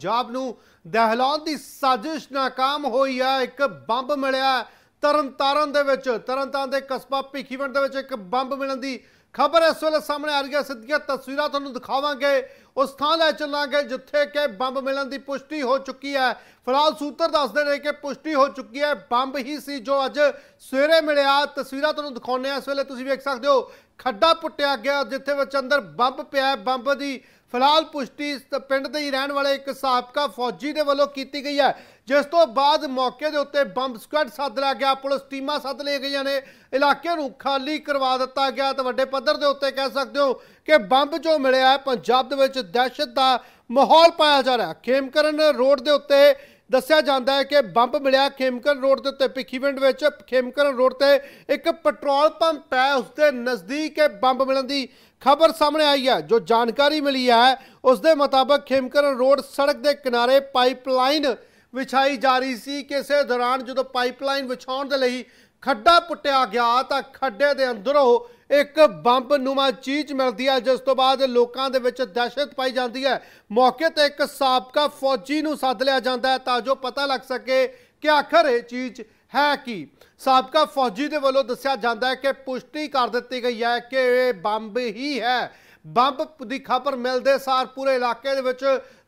ਪੰਜਾਬ ਨੂੰ ਦਹਿਲਾਉਣ ਦੀ ਸਾਜ਼ਿਸ਼ ناکਾਮ ਹੋਈ ਹੈ ਇੱਕ ਬੰਬ ਮਿਲਿਆ ਤਰਨਤਾਰਨ ਦੇ ਵਿੱਚ ਤਰਨਤਾਰਨ ਦੇ ਕਸਬਾ ਭਿੱਖੀਵੰਡ ਦੇ ਵਿੱਚ ਇੱਕ ਬੰਬ ਮਿਲਣ ਦੀ ਖਬਰ ਇਸ ਵੇਲੇ ਸਾਹਮਣੇ ਆ ਰਹੀ ਹੈ ਸਿੱਧੀਆਂ ਤਸਵੀਰਾਂ ਤੁਹਾਨੂੰ ਦਿਖਾਵਾਂਗੇ ਉਸ ਥਾਂ ਲੈ ਚੱਲਾਂਗੇ ਜਿੱਥੇ ਕਿ ਬੰਬ ਮਿਲਣ ਦੀ ਪੁਸ਼ਟੀ ਹੋ ਚੁੱਕੀ ਹੈ ਫਿਲਹਾਲ ਸੂਤਰ ਦੱਸਦੇ ਨੇ ਕਿ ਪੁਸ਼ਟੀ ਹੋ ਚੁੱਕੀ ਹੈ ਬੰਬ ਹੀ ਸੀ ਜੋ ਅੱਜ ਸਵੇਰੇ ਮਿਲਿਆ ਤਸਵੀਰਾਂ ਤੁਹਾਨੂੰ ਦਿਖਾਉਂਦੇ ਆ ਇਸ ਵੇਲੇ ਤੁਸੀਂ ਵੇਖ ਸਕਦੇ ਹੋ ਖੱਡਾ ਪੁੱਟਿਆ ਗਿਆ ਜਿੱਥੇ ਵਿੱਚ ਅੰਦਰ ਬੰਬ ਪਿਆ ਬੰਬ ਦੀ ਫਿਲਹਾਲ ਪੁਸ਼ਟੀ ਇਸ ਪਿੰਡ ਦੇ ਹੀ ਰਹਿਣ ਵਾਲੇ ਇੱਕ ਸਾਬਕਾ ਫੌਜੀ ਦੇ ਵੱਲੋਂ ਕੀਤੀ ਗਈ ਹੈ ਜਿਸ ਤੋਂ ਬਾਅਦ ਮੌਕੇ ਦੇ ਉੱਤੇ ਬੰਬ ਸਕਵਾਡ ਸੱਦ ਲਿਆ ਗਿਆ ਪੁਲਿਸ ਟੀਮਾਂ ਸੱਦ ਲਈਆਂ ਗਈਆਂ ਨੇ ਇਲਾਕੇ ਨੂੰ ਖਾਲੀ ਕਰਵਾ ਦਿੱਤਾ ਗਿਆ ਤੇ ਵੱਡੇ ਪੱਧਰ ਦੇ ਉੱਤੇ ਕਹਿ ਸਕਦੇ ਹੋ ਕਿ ਬੰਬ ਜੋ ਮਿਲਿਆ ਹੈ ਪੰਜਾਬ ਦੇ ਵਿੱਚ ਦਹਿਸ਼ਤ ਦਾ ਮਾਹੌਲ ਪਾਇਆ ਜਾ ਰਿਹਾ ਖੇਮਕਰਨ ਰੋਡ ਦੇ ਉੱਤੇ ਦੱਸਿਆ ਜਾਂਦਾ ਹੈ ਕਿ ਬੰਬ ਮਿਲਿਆ ਖੇਮਕਰਨ ਰੋਡ ਦੇ ਉੱਤੇ ਭਿੱਖੀਵਿੰਡ ਵਿੱਚ ਖੇਮਕਰਨ ਰੋਡ ਤੇ ਇੱਕ ਪੈਟਰੋਲ ਪੰਪ ਹੈ ਉਸ ਦੇ ਨਜ਼ਦੀਕ ਇਹ ਬੰਬ ਮਿਲਣ ਦੀ ਖਬਰ ਸਾਹਮਣੇ ਆਈ ਹੈ ਜੋ ਜਾਣਕਾਰੀ ਮਿਲੀ ਹੈ ਉਸ ਦੇ ਮੁਤਾਬਕ ਖੇਮਕਰਨ ਰੋਡ ਸੜਕ ਦੇ ਕਿਨਾਰੇ ਪਾਈਪਲਾਈਨ ਵਿਛਾਈ ਜਾ ਰਹੀ ਸੀ ਕਿਸੇ ਦੌਰਾਨ ਜਦੋਂ ਪਾਈਪਲਾਈਨ ਵਿਛਾਉਣ ਦੇ ਲਈ ਖੱਡਾ ਪੁੱਟਿਆ ਗਿਆ ਤਾਂ ਖੱਡੇ ਦੇ ਅੰਦਰੋਂ ਇੱਕ ਬੰਬ ਨੂਮਾ ਚੀਜ਼ ਮਿਲਦੀ ਹੈ ਜਿਸ ਤੋਂ ਬਾਅਦ ਲੋਕਾਂ ਦੇ ਵਿੱਚ ਦਹਿਸ਼ਤ ਪਾਈ ਜਾਂਦੀ ਹੈ ਮੌਕੇ ਤੇ ਇੱਕ ਸਾਬਕਾ ਫੌਜੀ ਨੂੰ ਸੱਦ ਲਿਆ ਜਾਂਦਾ ਹੈ ਤਾਂ ਜੋ ਪਤਾ ਲੱਗ ਸਕੇ ਕਿ ਆਖਰ ਇਹ ਚੀਜ਼ ਹੈ ਕੀ ਸਾਬਕਾ ਫੌਜੀ ਦੇ ਵੱਲੋਂ ਦੱਸਿਆ ਜਾਂਦਾ ਹੈ ਕਿ ਪੁਸ਼ਟੀ ਕਰ ਦਿੱਤੀ ਗਈ ਹੈ ਕਿ ਇਹ ਬੰਬ ਹੀ ਹੈ ਬੰਬ ਦੀ ਖਬਰ ਮਿਲਦੇ ਸਾਰ ਪੂਰੇ ਇਲਾਕੇ ਦੇ ਵਿੱਚ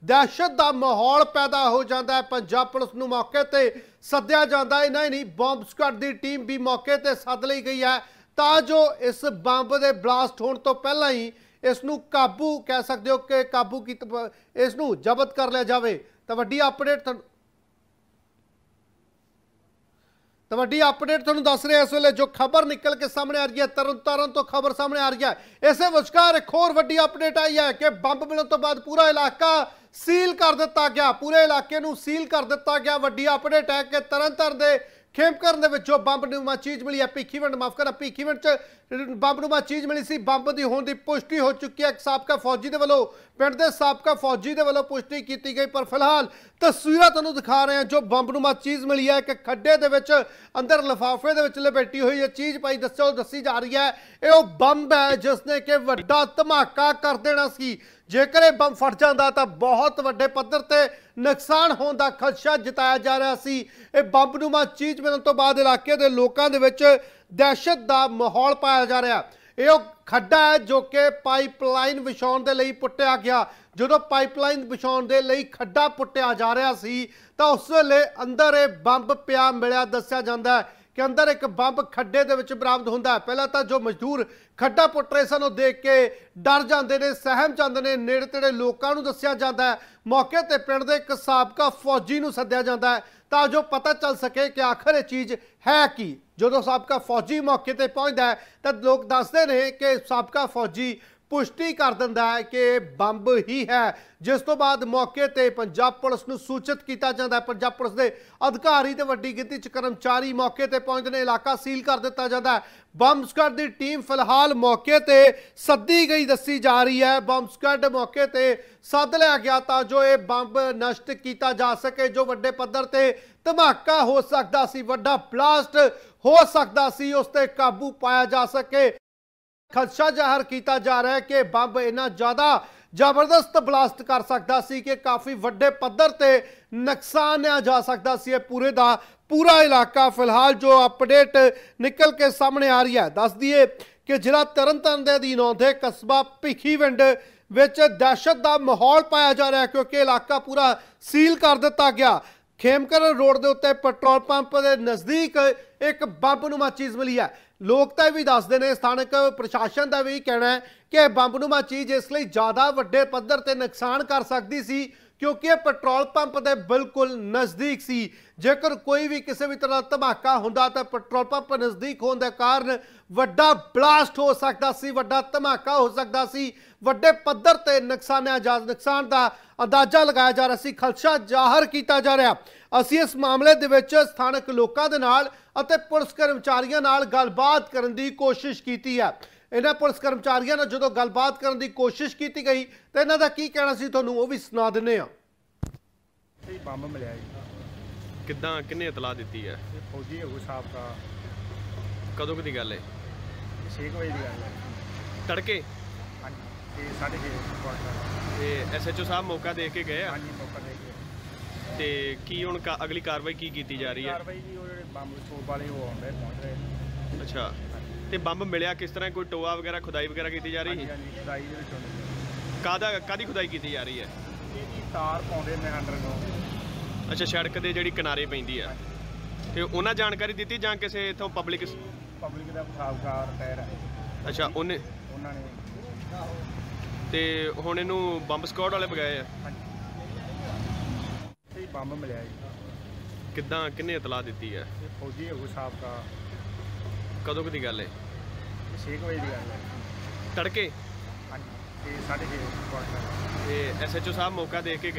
ਦਹਿਸ਼ਤ ਦਾ ਮਾਹੌਲ ਪੈਦਾ ਹੋ ਜਾਂਦਾ ਹੈ ਪੰਜਾਬ ਪੁਲਿਸ ਨੂੰ ਮੌਕੇ ਤੇ ਸੱਦਿਆ ਜਾਂਦਾ ਹੈ ਨਹੀਂ ਨਹੀਂ ਬੰਬ ਸਕੁਆਡ ਦੀ ਟੀਮ ਵੀ ਮੌਕੇ ਤੇ ਸੱਦ ਲਈ ਗਈ ਹੈ ਤਾਂ ਜੋ ਇਸ ਬੰਬ ਦੇ ਬਲਾਸਟ ਹੋਣ ਤੋਂ ਪਹਿਲਾਂ ਹੀ ਇਸ ਨੂੰ ਕਾਬੂ ਕਹਿ ਸਕਦੇ ਹੋ ਕਿ ਕਾਬੂ ਕੀ ਇਸ ਨੂੰ ਜ਼ਬਤ ਕਰ ਲਿਆ ਜਾਵੇ ਤਾਂ ਵੱਡੀ ਅਪਡੇਟ ਤਾਂ ਵੱਡੀ ਅਪਡੇਟ ਤੁਹਾਨੂੰ ਦੱਸ ਰਿਹਾ ਇਸ ਵੇਲੇ ਜੋ ਖਬਰ ਨਿਕਲ ਕੇ ਸਾਹਮਣੇ ਆ ਰਹੀ ਹੈ ਤਰਨਤਾਰਨ ਤੋਂ ਖਬਰ ਸਾਹਮਣੇ ਆ ਰਹੀ ਹੈ ਇਸੇ ਵਿਚਕਾਰ ਇੱਕ ਹੋਰ ਵੱਡੀ ਅਪਡੇਟ ਆਈ ਹੈ ਕਿ ਬੰਬ ਮਿਲਣ ਤੋਂ ਬਾਅਦ ਪੂਰਾ ਇਲਾਕਾ ਸੀਲ ਕਰ ਦਿੱਤਾ ਗਿਆ ਪੂਰੇ ਇਲਾਕੇ ਨੂੰ ਸੀਲ ਕਰ ਦਿੱਤਾ ਗਿਆ ਵੱਡੀ ਅਪਡੇਟ ਹੈ ਕਿ ਤਰਨਤਾਰਨ ਦੇ ਖੇਮ ਕਰਨ ਦੇ ਵਿੱਚੋਂ ਬੰਬ ਮਾ ਚੀਜ਼ ਮਿਲੀ ਹੈ ਭਿੱਖੀਵੰਡ ਮਾਫ ਕਰਨਾ ਭਿੱਖੀਵੰਡ ਚ ਬੰਬ ਮਾ ਚੀਜ਼ ਮਿਲੀ ਸੀ ਬੰਬ ਦੀ ਹੋਣ ਦੀ ਪੁਸ਼ਟੀ ਹੋ ਚੁੱਕੀ ਹੈ ਇੱਕ ਸਾਬਕਾ ਫੌਜੀ ਦੇ ਵੱਲੋਂ ਪਿੰਡ ਦੇ ਸਾਬਕਾ ਫੌਜੀ ਦੇ ਵੱਲੋਂ ਪੁਸ਼ਟੀ ਕੀਤੀ ਗਈ ਪਰ ਫਿਲਹਾਲ ਤਸਵੀਰਾਂ ਤੁਹਾਨੂੰ ਦਿਖਾ ਰਹੇ ਹਾਂ ਜੋ ਬੰਬ ਮਾ ਚੀਜ਼ ਮਿਲੀ ਹੈ ਇੱਕ ਖੱਡੇ ਦੇ ਵਿੱਚ ਅੰਦਰ ਲਫਾਫੇ ਦੇ ਵਿੱਚ ਲਪੇਟੀ ਹੋਈ ਇਹ ਚੀਜ਼ ਪਾਈ ਦੱਸੋ ਦੱਸੀ ਜਾ ਰਹੀ ਹੈ ਇਹ ਉਹ ਬੰਬ ਹੈ ਜਿਸ ਨੇ ਕਿ ਵੱਡਾ ਧਮਾਕਾ ਕਰ ਦੇਣਾ ਸੀ ਜੇਕਰ ਇਹ ਬੰਬ ਫਟ ਜਾਂਦਾ ਤਾਂ ਬਹੁਤ ਵੱਡੇ ਪੱਧਰ ਤੇ ਨੁਕਸਾਨ ਹੋਣ ਦਾ ਖਦਸ਼ਾ ਜਤਾਇਆ ਜਾ ਰਿਹਾ ਸੀ ਇਹ ਬੰਬ ਮਾ ਚੀਜ਼ ਮਿਲਣ ਤੋਂ ਬਾਅਦ ਇਲਾਕੇ ਦੇ ਲੋਕਾਂ ਦੇ ਵਿੱਚ ਦਹਿਸ਼ਤ ਦਾ ਮਾਹੌਲ ਪਾਇਆ ਜਾ ਰਿਹਾ ਇਹ ਉਹ ਖੱਡਾ ਹੈ ਜੋ ਕਿ ਪਾਈਪਲਾਈਨ ਵਿਛਾਉਣ ਦੇ ਲਈ ਪੁੱਟਿਆ ਗਿਆ ਜਦੋਂ ਪਾਈਪਲਾਈਨ ਵਿਛਾਉਣ ਦੇ ਲਈ ਖੱਡਾ ਪੁੱਟਿਆ ਜਾ ਰਿਹਾ ਸੀ ਤਾਂ ਉਸ ਵੇਲੇ ਅੰਦਰ ਇਹ ਬੰਬ ਪਿਆ ਮਿਲਿਆ ਦੱਸਿਆ ਜਾਂਦਾ ਹੈ ਕਿ ਅੰਦਰ ਇੱਕ ਬੰਬ ਖੱਡੇ ਦੇ ਵਿੱਚ ਬਰਾਮਦ ਹੁੰਦਾ ਹੈ ਪਹਿਲਾਂ ਤਾਂ ਜੋ ਮਜ਼ਦੂਰ ਖੱਡਾ ਪੁੱਟ ਰਹੇ ਸਨ ਉਹ ਦੇਖ ਕੇ ਡਰ ਜਾਂਦੇ ਨੇ ਸਹਿਮ ਜਾਂਦੇ ਨੇ ਨੇੜੇ ਤੇੜੇ ਲੋਕਾਂ ਨੂੰ ਦੱਸਿਆ ਜਾਂਦਾ ਹੈ ਮੌਕੇ ਤੇ ਪਿੰਡ ਦੇ ਇੱਕ ਸਾਬਕਾ ਫੌਜੀ ਨੂੰ ਸੱਦਿਆ ਜਾਂਦਾ ਹੈ ਤਾਂ ਜੋ ਪਤਾ ਚੱਲ ਸਕੇ ਕਿ ਆਖਰ ਇਹ ਚੀਜ਼ ਹੈ ਕੀ ਜਦੋਂ ਸਾਬਕਾ ਫੌਜੀ ਮੌਕੇ ਤੇ ਪਹੁੰਚਦਾ ਹੈ ਤਾਂ ਲੋਕ ਦੱਸਦੇ ਨੇ ਕਿ ਸਾਬਕਾ ਫੌਜੀ ਪੁਸ਼ਟੀ ਕਰ ਦਿੰਦਾ ਹੈ ਕਿ ਬੰਬ ਹੀ ਹੈ ਜਿਸ ਤੋਂ ਬਾਅਦ ਮੌਕੇ ਤੇ ਪੰਜਾਬ ਪੁਲਿਸ ਨੂੰ ਸੂਚਿਤ ਕੀਤਾ ਜਾਂਦਾ ਹੈ ਪੰਜਾਬ ਪੁਲਿਸ ਦੇ ਅਧਿਕਾਰੀ ਤੇ ਵੱਡੀ ਗਿਣਤੀ ਚ ਕਰਮਚਾਰੀ ਮੌਕੇ ਤੇ ਪਹੁੰਚਦੇ ਇਲਾਕਾ ਸੀਲ ਕਰ ਦਿੱਤਾ ਜਾਂਦਾ ਹੈ ਬੰਬ ਸਕਾਡ ਦੀ ਟੀਮ ਫਿਲਹਾਲ ਮੌਕੇ ਤੇ ਸੱਦੀ ਗਈ ਦੱਸੀ ਜਾ ਰਹੀ ਹੈ ਬੰਬ ਸਕਾਡ ਮੌਕੇ ਤੇ ਸੱਦ ਲਿਆ ਗਿਆ ਤਾਂ ਜੋ ਇਹ ਬੰਬ ਨਸ਼ਟ ਕੀਤਾ ਜਾ ਸਕੇ ਜੋ ਵੱਡੇ ਪੱਧਰ ਤੇ ਧਮਾਕਾ ਹੋ ਸਕਦਾ ਸੀ ਵੱਡਾ ਬਲਾਸਟ ਹੋ ਸਕਦਾ ਸੀ ਉਸ ਤੇ ਕਾਬੂ ਪਾਇਆ ਜਾ ਸਕੇ ਖਦਸ਼ਾ ਜ਼ਾਹਰ ਕੀਤਾ ਜਾ ਰਿਹਾ ਹੈ ਕਿ ਬੰਬ ਇਨਾ ਜ਼ਿਆਦਾ ਜ਼ਬਰਦਸਤ ਬਲਾਸਟ ਕਰ ਸਕਦਾ ਸੀ ਕਿ ਕਾਫੀ ਵੱਡੇ ਪੱਧਰ ਤੇ ਨੁਕਸਾਨ ਆ ਜਾ ਸਕਦਾ ਸੀ ਇਹ ਪੂਰੇ ਦਾ ਪੂਰਾ ਇਲਾਕਾ ਫਿਲਹਾਲ ਜੋ ਅਪਡੇਟ ਨਿਕਲ ਕੇ ਸਾਹਮਣੇ ਆ ਰਹੀ ਹੈ ਦੱਸ ਦਈਏ ਕਿ ਜ਼ਿਲ੍ਹਾ ਤਰਨਤਾਰਨ ਦੇ ਅਧੀਨ ਆਉਂਦੇ ਕਸਬਾ ਭਿੱਖੀਵਿੰਡ ਵਿੱਚ ਦਹਿਸ਼ਤ ਦਾ ਮਾਹੌਲ ਪਾਇਆ ਜਾ ਰਿਹਾ ਕਿਉਂਕਿ ਇਲਾਕਾ ਪੂਰਾ ਸੀਲ ਕਰ ਦਿੱਤਾ ਗਿਆ ਖੇਮਕਰ ਰੋਡ ਦੇ ਉੱਤੇ ਪੈਟਰੋਲ ਪੰਪ ਦੇ ਨਜ਼ਦੀਕ ਇੱਕ ਬੰਬ ਨੂੰ ਚੀਜ਼ ਮਿਲੀ ਹੈ ਲੋਕ ਤਾਂ ਵੀ ਦੱਸਦੇ ਨੇ ਸਥਾਨਕ ਪ੍ਰਸ਼ਾਸਨ ਦਾ ਵੀ ਕਹਿਣਾ ਹੈ ਕਿ ਮਾ ਚੀਜ਼ ਇਸ ਲਈ ਜ਼ਿਆਦਾ ਵੱਡੇ ਪੱਧਰ ਤੇ ਨੁਕਸਾਨ ਕਰ ਸਕਦੀ ਸੀ ਕਿਉਂਕਿ ਇਹ ਪੈਟਰੋਲ ਪੰਪ ਦੇ ਬਿਲਕੁਲ ਨਜ਼ਦੀਕ ਸੀ ਜੇਕਰ ਕੋਈ ਵੀ ਕਿਸੇ ਵੀ ਤਰ੍ਹਾਂ ਧਮਾਕਾ ਹੁੰਦਾ ਤਾਂ ਪੈਟਰੋਲ ਪੰਪ ਨਜ਼ਦੀਕ ਹੋਣ ਦੇ ਕਾਰਨ ਵੱਡਾ ਬਲਾਸਟ ਹੋ ਸਕਦਾ ਸੀ ਵੱਡਾ ਧਮਾਕਾ ਹੋ ਸਕਦਾ ਸੀ ਵੱਡੇ ਪੱਧਰ ਤੇ ਨੁਕਸਾਨਿਆ ਜਾ ਨੁਕਸਾਨ ਦਾ ਅੰਦਾਜ਼ਾ ਲਗਾਇਆ ਜਾ ਰਿਹਾ ਸੀ ਖਲਸ਼ਾ ਜ਼ਾਹਰ ਕੀਤਾ ਜਾ ਰਿਹਾ ਅਸੀਂ ਇਸ ਮਾਮਲੇ ਦੇ ਵਿੱਚ ਸਥਾਨਕ ਲੋਕਾਂ ਦੇ ਨਾਲ ਅਤੇ ਪੁਲਿਸ ਕਰਮਚਾਰੀਆਂ ਨਾਲ ਗੱਲਬਾਤ ਕਰਨ ਦੀ ਕੋਸ਼ਿਸ਼ ਕੀਤੀ ਹੈ ਇਹਨਾਂ ਪੁਲਿਸ ਕਰਮਚਾਰੀਆਂ ਨਾਲ ਜਦੋਂ ਗੱਲਬਾਤ ਕਰਨ ਦੀ ਕੋਸ਼ਿਸ਼ ਕੀਤੀ ਗਈ ਤਾਂ ਇਹਨਾਂ ਦਾ ਕੀ ਕਹਿਣਾ ਸੀ ਤੁਹਾਨੂੰ ਉਹ ਵੀ ਸੁਣਾ ਦਿੰਨੇ ਆ ਸਹੀ ਬੰਬ ਮਿਲਿਆ ਜੀ ਕਿੱਦਾਂ ਕਿੰਨੇ ਇਤਲਾਹ ਦਿੱਤੀ ਹੈ ਫੌਜੀ ਹੈ ਉਹ ਸਾਹਿਬ ਦਾ ਕਦੋਂ ਕਦੀ ਗੱਲ ਹੈ 6 ਵਜੇ ਦੀ ਗੱਲ ਹੈ ਤੜਕੇ ਹਾਂਜੀ ਤੇ 6:30 ਵਜੇ ਇਹ ਐਸਐਚਓ ਸਾਹਿਬ ਮੌਕਾ ਦੇ ਕੇ ਗਏ ਆ ਹਾਂਜੀ ਮੌਕਾ ਤੇ ਕੀ ਹੁਣ ਅਗਲੀ ਕਾਰਵਾਈ ਕੀ ਕੀਤੀ ਜਾ ਰਹੀ ਹੈ ਕਾਰਵਾਈ ਜੀ ਉਹ ਜਿਹੜੇ ਬੰਬ ਸੋਪ ਵਾਲੇ ਉਹ ਆਉਂਦੇ ਪਹੁੰਚ ਰਹੇ ਅੱਛਾ ਤੇ ਬੰਬ ਮਿਲਿਆ ਕਿਸ ਤਰ੍ਹਾਂ ਕੋਈ ਟੋਆ ਵਗੈਰਾ ਖੁਦਾਈ ਵਗੈਰਾ ਕੀਤੀ ਜਾ ਰਹੀ ਹੈ ਹਾਂਜੀ ਖੁਦਾਈ ਦੇ ਵਿੱਚ ਕਾਦਾ ਕਾਦੀ ਖੁਦਾਈ ਕੀਤੀ ਜਾ ਰਹੀ ਹੈ ਇਹਦੀ ਜੀ ਤਾਰ ਪਾਉਂਦੇ ਨੇ ਹੰਡਰ ਨੂੰ ਅੱਛਾ ਸੜਕ ਦੇ ਜਿਹੜੀ ਕਿਨਾਰੇ ਪੈਂਦੀ ਹੈ ਤੇ ਉਹਨਾਂ ਜਾਣਕਾਰੀ ਦਿੱਤੀ ਜਾਂ ਕਿਸੇ ਇਥੋਂ ਪਬਲਿਕ ਪਬਲਿਕ ਦਾ ਖਾਬਕਾਰ ਟਾਇਰ ਹੈ ਅੱਛਾ ਉਹਨੇ ਉਹਨਾਂ ਨੇ ਤੇ ਹੁਣ ਇਹਨੂੰ ਬੰਬ ਸਕਾਡ ਵਾਲੇ ਬਗਾਏ ਆ ਹਾਂਜੀ ਵੀ ਬੰਬ ਮਿਲਿਆ ਜੀ ਕਿੱਦਾਂ ਕਿੰਨੇ ਇਤਲਾਹ ਦਿੱਤੀ ਹੈ ਇਹ ਫੌਜੀ ਹੈਗੋ ਸਾਫ ਦਾ ਕਦੋਂ ਦੀ ਗੱਲ ਹੈ 6 ਵਜੇ ਦੀ ਗੱਲ ਹੈ ਤੜਕੇ ਹਾਂਜੀ ਤੇ 6:30 ਵਜੇ ਤੇ ਐਸਐਚਓ ਸਾਹਿਬ ਮੌਕਾ ਦੇ ਕੇ